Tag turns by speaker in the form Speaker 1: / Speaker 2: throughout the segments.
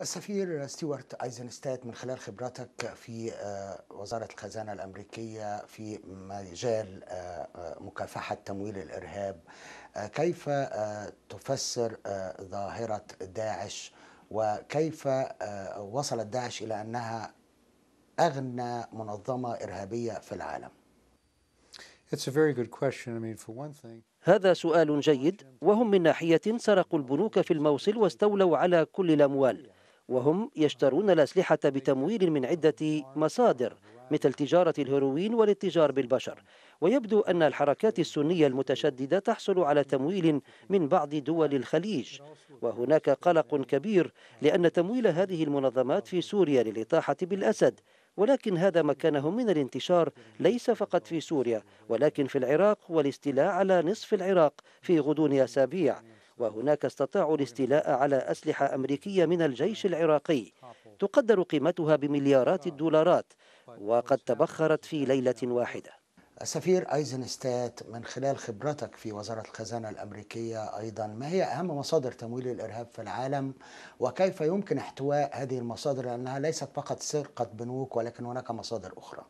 Speaker 1: السفير ستيوارت ايزنستات من خلال خبراتك في آه، وزاره الخزانه الامريكيه في مجال آه، مكافحه تمويل الارهاب آه، كيف تفسر ظاهره داعش وكيف وصلت داعش الى انها اغنى منظمه ارهابيه في العالم It's a very good question. I mean, for one thing...
Speaker 2: هذا سؤال جيد وهم من ناحيه سرقوا البنوك في الموصل واستولوا على كل الاموال وهم يشترون الأسلحة بتمويل من عدة مصادر مثل تجارة الهيروين والاتجار بالبشر ويبدو أن الحركات السنية المتشددة تحصل على تمويل من بعض دول الخليج وهناك قلق كبير لأن تمويل هذه المنظمات في سوريا للإطاحة بالأسد ولكن هذا مكانهم من الانتشار ليس فقط في سوريا ولكن في العراق والاستيلاء على نصف العراق في غضون أسابيع وهناك استطاعوا الاستيلاء على أسلحة أمريكية من الجيش العراقي تقدر قيمتها بمليارات الدولارات وقد تبخرت في ليلة واحدة
Speaker 1: السفير ايزنستات من خلال خبرتك في وزاره الخزانه الامريكيه ايضا ما هي اهم مصادر تمويل الارهاب في العالم وكيف يمكن احتواء هذه المصادر لانها ليست فقط سرقه بنوك ولكن هناك مصادر اخرى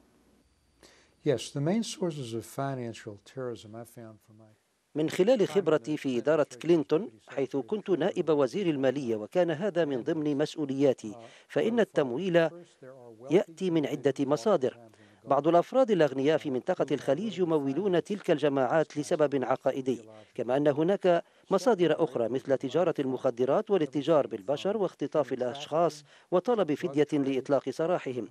Speaker 1: Yes, the main sources of financial terrorism I found for my
Speaker 2: من خلال خبرتي في إدارة كلينتون حيث كنت نائب وزير المالية وكان هذا من ضمن مسؤولياتي فإن التمويل يأتي من عدة مصادر بعض الأفراد الأغنياء في منطقة الخليج يمولون تلك الجماعات لسبب عقائدي كما أن هناك مصادر أخرى مثل تجارة المخدرات والاتجار بالبشر واختطاف الأشخاص وطلب فدية لإطلاق سراحهم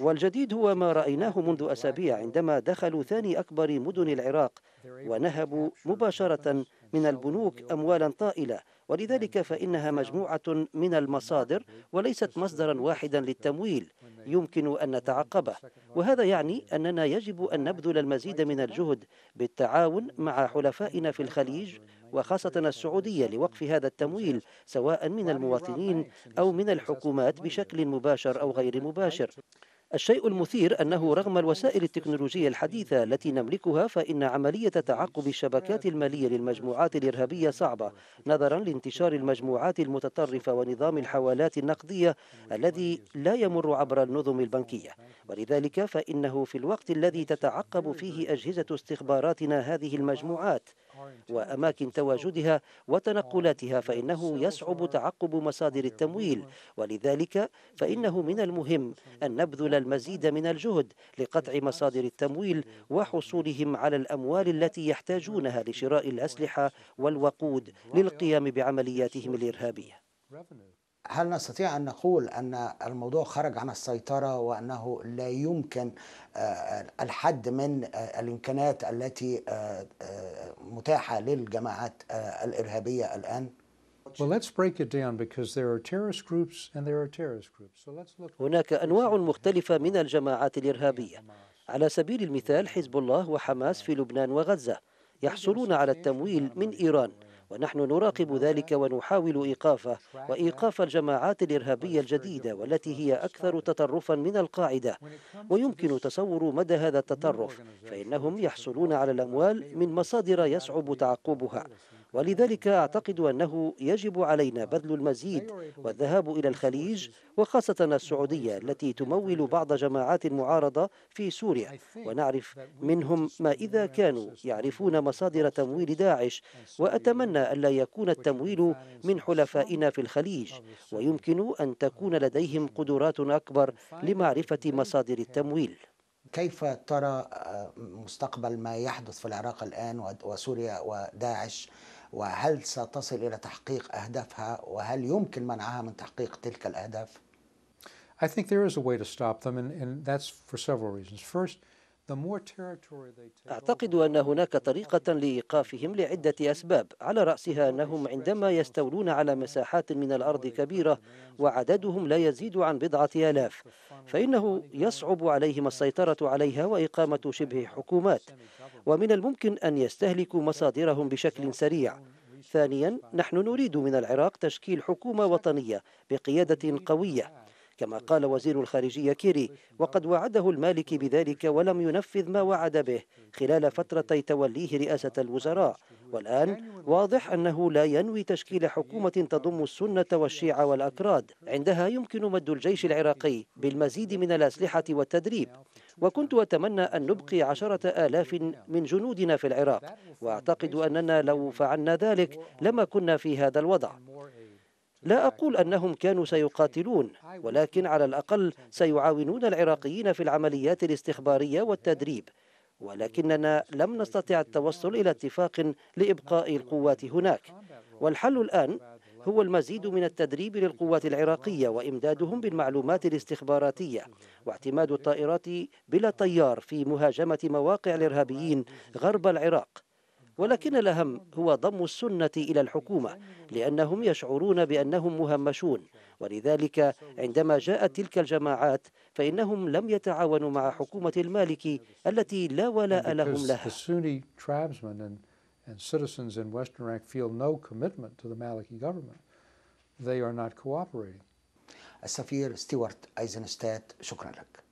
Speaker 2: والجديد هو ما رأيناه منذ أسابيع عندما دخلوا ثاني أكبر مدن العراق ونهبوا مباشرة من البنوك أموالا طائلة ولذلك فإنها مجموعة من المصادر وليست مصدرا واحدا للتمويل يمكن أن نتعقبه وهذا يعني أننا يجب أن نبذل المزيد من الجهد بالتعاون مع حلفائنا في الخليج وخاصة السعودية لوقف هذا التمويل سواء من المواطنين أو من الحكومات بشكل مباشر أو غير مباشر الشيء المثير أنه رغم الوسائل التكنولوجية الحديثة التي نملكها فإن عملية تعقب الشبكات المالية للمجموعات الإرهابية صعبة نظرا لانتشار المجموعات المتطرفة ونظام الحوالات النقدية الذي لا يمر عبر النظم البنكية ولذلك فإنه في الوقت الذي تتعقب فيه أجهزة استخباراتنا هذه المجموعات وأماكن تواجدها وتنقلاتها فإنه يصعب تعقب مصادر التمويل ولذلك فإنه من المهم أن نبذل المزيد من الجهد لقطع مصادر التمويل وحصولهم على الأموال التي يحتاجونها لشراء الأسلحة والوقود للقيام بعملياتهم الإرهابية
Speaker 1: هل نستطيع أن نقول أن الموضوع خرج عن السيطرة وأنه لا يمكن آه، الحد من آه، الإمكانات التي آه، متاحة للجماعات الإرهابية الآن؟ هناك أنواع مختلفة من
Speaker 2: الجماعات الإرهابية على سبيل المثال حزب الله وحماس في لبنان وغزة يحصلون على التمويل من إيران ونحن نراقب ذلك ونحاول إيقافه وإيقاف الجماعات الإرهابية الجديدة والتي هي أكثر تطرفا من القاعدة ويمكن تصور مدى هذا التطرف فإنهم يحصلون على الأموال من مصادر يصعب تعقبها ولذلك أعتقد أنه يجب علينا بذل المزيد والذهاب إلى الخليج وخاصة السعودية التي تمول بعض جماعات المعارضة في سوريا ونعرف منهم ما إذا كانوا يعرفون مصادر تمويل داعش وأتمنى ألا يكون التمويل من حلفائنا في الخليج ويمكن أن تكون لديهم قدرات أكبر لمعرفة مصادر
Speaker 1: التمويل كيف ترى آه، مستقبل ما يحدث في العراق الآن وسوريا وداعش وهل ستصل الى تحقيق اهدافها وهل يمكن منعها من تحقيق تلك الاهداف؟ I think there is a way to stop them, and, and that's for several reasons. First, أعتقد أن هناك طريقة
Speaker 2: لإيقافهم لعدة أسباب على رأسها أنهم عندما يستولون على مساحات من الأرض كبيرة وعددهم لا يزيد عن بضعة آلاف فإنه يصعب عليهم السيطرة عليها وإقامة شبه حكومات ومن الممكن أن يستهلكوا مصادرهم بشكل سريع ثانيا نحن نريد من العراق تشكيل حكومة وطنية بقيادة قوية كما قال وزير الخارجية كيري وقد وعده المالكي بذلك ولم ينفذ ما وعد به خلال فترتي توليه رئاسة الوزراء والآن واضح أنه لا ينوي تشكيل حكومة تضم السنة والشيعة والأكراد عندها يمكن مد الجيش العراقي بالمزيد من الأسلحة والتدريب وكنت أتمنى أن نبقي عشرة آلاف من جنودنا في العراق وأعتقد أننا لو فعلنا ذلك لما كنا في هذا الوضع لا أقول أنهم كانوا سيقاتلون ولكن على الأقل سيعاونون العراقيين في العمليات الاستخبارية والتدريب ولكننا لم نستطع التوصل إلى اتفاق لإبقاء القوات هناك والحل الآن هو المزيد من التدريب للقوات العراقية وإمدادهم بالمعلومات الاستخباراتية واعتماد الطائرات بلا طيار في مهاجمة مواقع الإرهابيين غرب العراق ولكن الأهم هو ضم السنة إلى الحكومة لأنهم يشعرون بأنهم مهمشون ولذلك عندما جاءت تلك الجماعات فإنهم لم يتعاونوا مع حكومة المالك التي لا ولاء لهم
Speaker 1: لها and citizens in Western Iraq feel no commitment to the Maliki government. They are not cooperating. السفير ستيوارت ايزنستات شكرا لك